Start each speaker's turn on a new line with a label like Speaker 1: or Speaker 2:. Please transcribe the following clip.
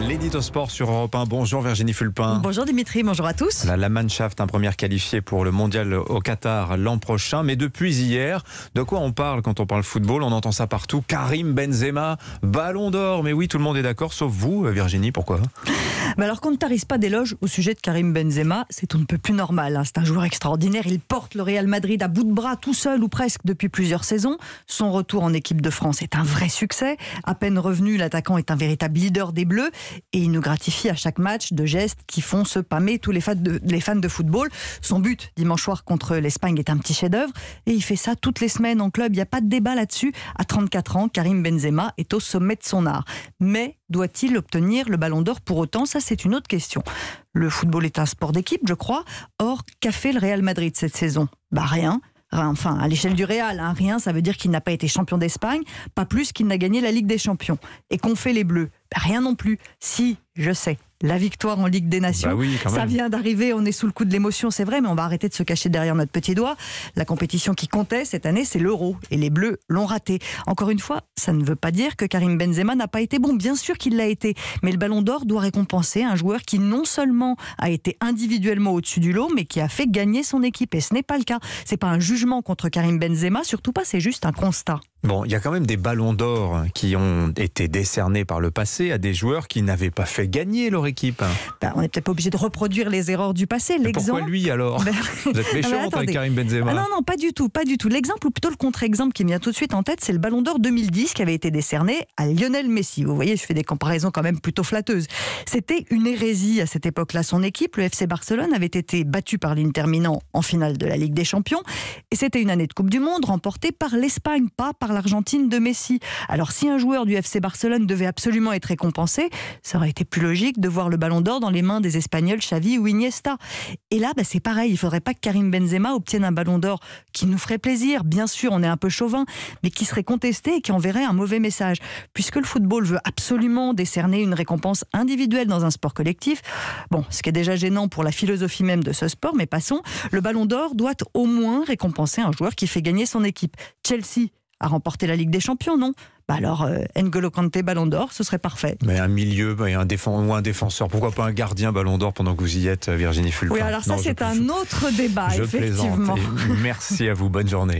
Speaker 1: L'édito sport sur Europe 1. Bonjour Virginie Fulpin.
Speaker 2: Bonjour Dimitri, bonjour à tous.
Speaker 1: la Mannschaft, un premier qualifié pour le mondial au Qatar l'an prochain. Mais depuis hier, de quoi on parle quand on parle football On entend ça partout. Karim Benzema, ballon d'or. Mais oui, tout le monde est d'accord, sauf vous, Virginie. Pourquoi
Speaker 2: alors qu'on ne tarisse pas d'éloges au sujet de Karim Benzema, c'est tout ne peut plus normal. Hein. C'est un joueur extraordinaire. Il porte le Real Madrid à bout de bras tout seul ou presque depuis plusieurs saisons. Son retour en équipe de France est un vrai succès. À peine revenu, l'attaquant est un véritable leader des Bleus et il nous gratifie à chaque match de gestes qui font se pâmer tous les fans de, les fans de football. Son but dimanche soir contre l'Espagne est un petit chef-d'œuvre et il fait ça toutes les semaines en club. Il n'y a pas de débat là-dessus. À 34 ans, Karim Benzema est au sommet de son art. Mais doit-il obtenir le ballon d'or pour autant Ça, c'est une autre question. Le football est un sport d'équipe, je crois. Or, qu'a fait le Real Madrid cette saison Bah rien. Enfin, à l'échelle du Real, hein, rien, ça veut dire qu'il n'a pas été champion d'Espagne, pas plus qu'il n'a gagné la Ligue des Champions. Et qu'ont fait les Bleus bah, Rien non plus. Si je sais. La victoire en Ligue des Nations, bah ça vient d'arriver, on est sous le coup de l'émotion, c'est vrai, mais on va arrêter de se cacher derrière notre petit doigt. La compétition qui comptait cette année, c'est l'Euro, et les Bleus l'ont raté. Encore une fois, ça ne veut pas dire que Karim Benzema n'a pas été bon, bien sûr qu'il l'a été, mais le Ballon d'Or doit récompenser un joueur qui non seulement a été individuellement au-dessus du lot, mais qui a fait gagner son équipe, et ce n'est pas le cas. C'est pas un jugement contre Karim Benzema, surtout pas, c'est juste un constat.
Speaker 1: Bon, il y a quand même des Ballons d'Or qui ont été décernés par le passé à des joueurs qui n'avaient pas fait gagner leur équipe.
Speaker 2: Bah, on n'est peut-être pas obligé de reproduire les erreurs du passé. Pourquoi
Speaker 1: lui alors bah, Vous êtes méchant avec Karim Benzema. Ah,
Speaker 2: non, non, pas du tout, pas du tout. L'exemple ou plutôt le contre-exemple qui me vient tout de suite en tête, c'est le Ballon d'Or 2010 qui avait été décerné à Lionel Messi. Vous voyez, je fais des comparaisons quand même plutôt flatteuses. C'était une hérésie à cette époque-là. Son équipe, le FC Barcelone, avait été battu par l'interminant en finale de la Ligue des Champions, et c'était une année de Coupe du Monde remportée par l'Espagne, pas par l'Argentine de Messi. Alors si un joueur du FC Barcelone devait absolument être récompensé, ça aurait été plus logique de voir le ballon d'or dans les mains des Espagnols Xavi ou Iniesta. Et là, bah, c'est pareil, il faudrait pas que Karim Benzema obtienne un ballon d'or qui nous ferait plaisir, bien sûr, on est un peu chauvin, mais qui serait contesté et qui enverrait un mauvais message. Puisque le football veut absolument décerner une récompense individuelle dans un sport collectif, bon, ce qui est déjà gênant pour la philosophie même de ce sport, mais passons, le ballon d'or doit au moins récompenser un joueur qui fait gagner son équipe. Chelsea à remporter la Ligue des Champions, non bah alors euh, N'Golo Ballon d'Or, ce serait parfait.
Speaker 1: Mais un milieu un défenseur, ou un défenseur, pourquoi pas un gardien Ballon d'Or pendant que vous y êtes, euh, Virginie Fulpin Oui, alors ça c'est
Speaker 2: un autre débat, je effectivement. Plaisante.
Speaker 1: Merci à vous, bonne journée.